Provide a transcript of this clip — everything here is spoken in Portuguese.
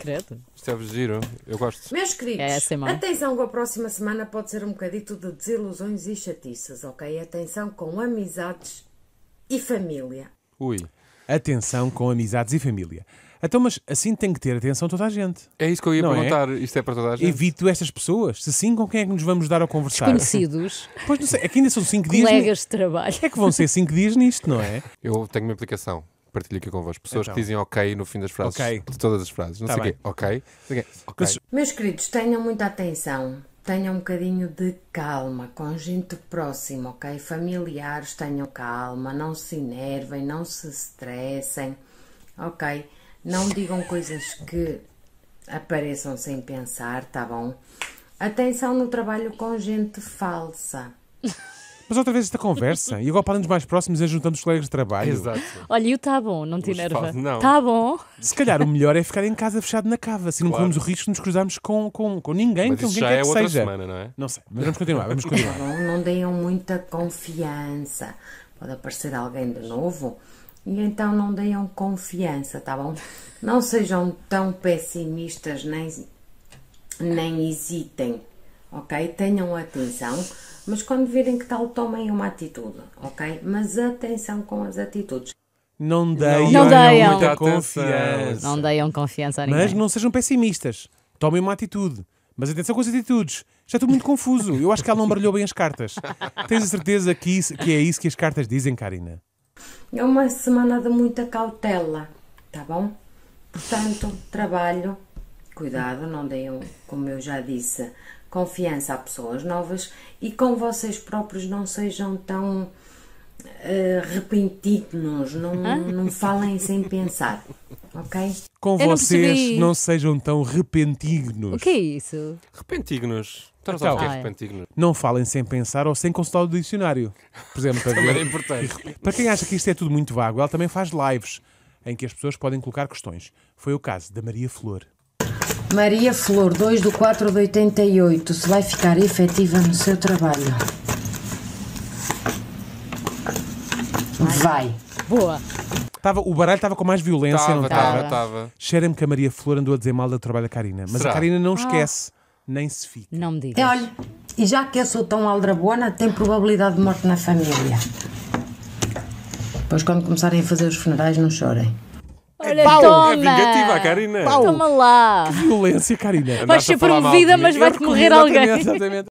Credo. Isto é giro, eu gosto. Meus queridos, é, é atenção com a próxima semana pode ser um bocadito de desilusões e chatiças, ok? Atenção com amizades e família. Ui. Atenção com amizades e família. Então, mas assim tem que ter atenção toda a gente. É isso que eu ia não é? perguntar. É? Isto é para toda a gente. Evito estas pessoas. Se sim, com quem é que nos vamos dar a conversar? conhecidos Pois não sei. É que ainda são cinco dias. Colegas de trabalho. É que vão ser 5 dias nisto, não é? Eu tenho uma aplicação partilho aqui convosco. Pessoas então. que dizem ok no fim das frases. Okay. De todas as frases. Não tá sei o quê. Ok. okay. Mas... Meus queridos, tenham muita atenção. Tenham um bocadinho de calma com gente próxima, ok? Familiares, tenham calma. Não se enervem, não se estressem, ok? Não digam coisas que apareçam sem pensar, tá bom? Atenção no trabalho com gente falsa. Mas outra vez esta conversa, e agora para anos mais próximos, é juntando os colegas de trabalho. Exato. Olha, e o tá bom, não te Os enerva. Tá bom. Se calhar o melhor é ficar em casa fechado na cava, assim não corremos o risco de nos cruzarmos com, com, com ninguém, com já é que outra seja. semana, não é? Não sei, mas vamos continuar, vamos continuar. Não, não deem muita confiança. Pode aparecer alguém de novo. E então não deem confiança, tá bom? Não sejam tão pessimistas, nem, nem hesitem ok? Tenham atenção, mas quando virem que tal, tomem uma atitude, ok? Mas atenção com as atitudes. Não deiam, não deiam. muita confiança. Não deiam confiança a ninguém. Mas não sejam pessimistas. Tomem uma atitude. Mas atenção com as atitudes. Já estou muito confuso. Eu acho que ela não baralhou bem as cartas. Tens a certeza que, isso, que é isso que as cartas dizem, Karina? É uma semana de muita cautela, tá bom? Portanto, trabalho, cuidado, não deem, como eu já disse, confiança a pessoas novas e com vocês próprios não sejam tão uh, eh, repentinos, não, não falem sem pensar, ok? Com vocês não, sejam tão repentinos. O que é isso? Repentignos. então, então. é, ah, é. Não falem sem pensar ou sem consultar o dicionário. Por exemplo, para, é importante. para quem acha que isto é tudo muito vago, ela também faz lives em que as pessoas podem colocar questões. Foi o caso da Maria Flor. Maria Flor, 2 de 4 de 88, se vai ficar efetiva no seu trabalho? Vai. Boa. Tava, o baralho estava com mais violência, tava, não estava? Estava, Cheira-me que a Maria Flor andou a dizer mal do trabalho da Karina. Mas Será? a Karina não ah. esquece, ah. nem se fica. Não me digas. É, olha, e já que eu sou tão aldrabona, tem probabilidade de morte na família. Pois quando começarem a fazer os funerais, não chorem. Olha, Pau. toma. É vingativa, a Karina. Pau. Toma lá. Que violência, Karina. Vais ser promovida, mas vai-te morrer alguém. exatamente.